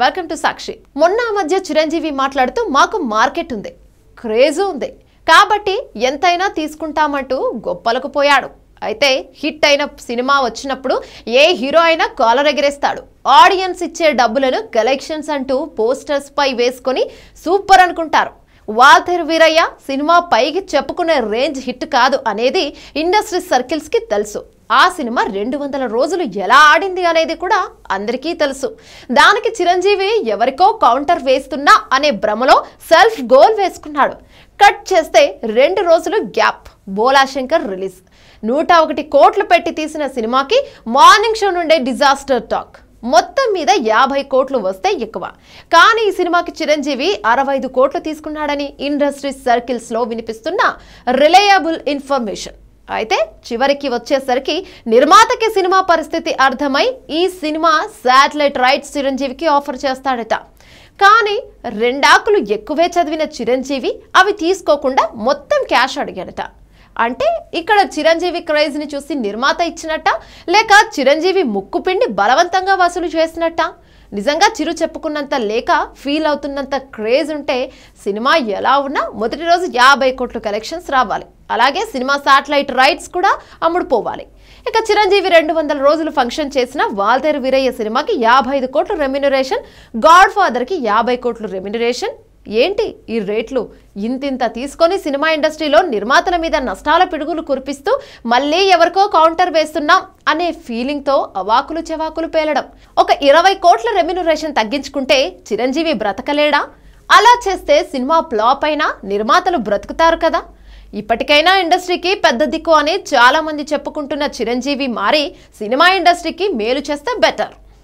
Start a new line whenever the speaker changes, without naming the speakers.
welcome to సాక్షి మొన్న మధ్య చిరంజీవి మాట్లాడుతూ మాకు మార్కెట్ ఉంది క్రేజ్ ఉంది కాబట్టి ఎంతైనా తీసుకుంటామంటూ గొప్పలకు పోయాడు అయితే హిట్ అయిన సినిమా వచ్చినప్పుడు ఏ హీరో అయినా కాలర్ ఎగిరేస్తాడు ఆడియన్స్ ఇచ్చే డబ్బులను కలెక్షన్స్ అంటూ పోస్టర్స్ పై వేసుకొని సూపర్ అనుకుంటారు వాల్తేరు వీరయ్య సినిమా పైకి చెప్పుకునే రేంజ్ హిట్ కాదు అనేది ఇండస్ట్రీ సర్కిల్స్కి తెలుసు ఆ సినిమా రెండు వందల రోజులు ఎలా ఆడింది అనేది కూడా అందరికీ తెలుసు దానికి చిరంజీవి ఎవరికో కౌంటర్ వేస్తున్నా అనే భ్రమలో సెల్ఫ్ గోల్ వేసుకున్నాడు కట్ చేస్తే రెండు రోజులు గ్యాప్ బోలాశంకర్ రిలీజ్ నూట ఒకటి కోట్లు పెట్టి తీసిన సినిమాకి మార్నింగ్ షో నుండే డిజాస్టర్ టాక్ మొత్తం మీద యాభై కోట్లు వస్తే ఎక్కువ కానీ ఈ సినిమాకి చిరంజీవి అరవై కోట్లు తీసుకున్నాడని ఇండస్ట్రీ సర్కిల్స్లో వినిపిస్తున్న రిలయబుల్ ఇన్ఫర్మేషన్ అయితే చివరికి వచ్చేసరికి నిర్మాతకి సినిమా పరిస్థితి అర్థమై ఈ సినిమా శాటిలైట్ రైట్స్ చిరంజీవికి ఆఫర్ చేస్తాడట కానీ రెండాకులు ఎక్కువే చదివిన చిరంజీవి అవి తీసుకోకుండా మొత్తం క్యాష్ అడిగాడట అంటే ఇక్కడ చిరంజీవి ని చూసి నిర్మాత ఇచ్చినట్ట లేక చిరంజీవి ముక్కుపిండి బలవంతంగా వసూలు చేసినట్ట నిజంగా చిరు చెప్పుకున్నంత లేక ఫీల్ అవుతున్నంత క్రేజ్ ఉంటే సినిమా ఎలా ఉన్నా మొదటి రోజు యాభై కోట్లు కలెక్షన్స్ రావాలి అలాగే సినిమా శాటిలైట్ రైట్స్ కూడా అమ్ముడుపోవాలి ఇక చిరంజీవి రెండు వందల రోజులు ఫంక్షన్ చేసిన వాల్తేరు వీరయ్య సినిమాకి యాభై ఐదు కోట్లు రెమ్యునరేషన్ గాడ్ ఫాదర్కి యాభై కోట్లు రెమ్యునరేషన్ ఏంటి ఈ రేట్లు ఇంతింత తీసుకొని సినిమా ఇండస్ట్రీలో నిర్మాతల మీద నష్టాల పిడుగులు కురిపిస్తూ మళ్ళీ ఎవరికో కౌంటర్ వేస్తున్నాం అనే ఫీలింగ్తో అవాకులు చెవాకులు పేలడం ఒక ఇరవై కోట్ల రెమ్యునరేషన్ తగ్గించుకుంటే చిరంజీవి బ్రతకలేడా అలా చేస్తే సినిమా ఫ్లాప్ అయినా నిర్మాతలు బ్రతుకుతారు కదా ఇప్పటికైనా ఇండస్ట్రీకి పెద్ద దిక్కు అని చాలామంది చెప్పుకుంటున్న చిరంజీవి మారి సినిమా ఇండస్ట్రీకి మేలు చేస్తే బెటర్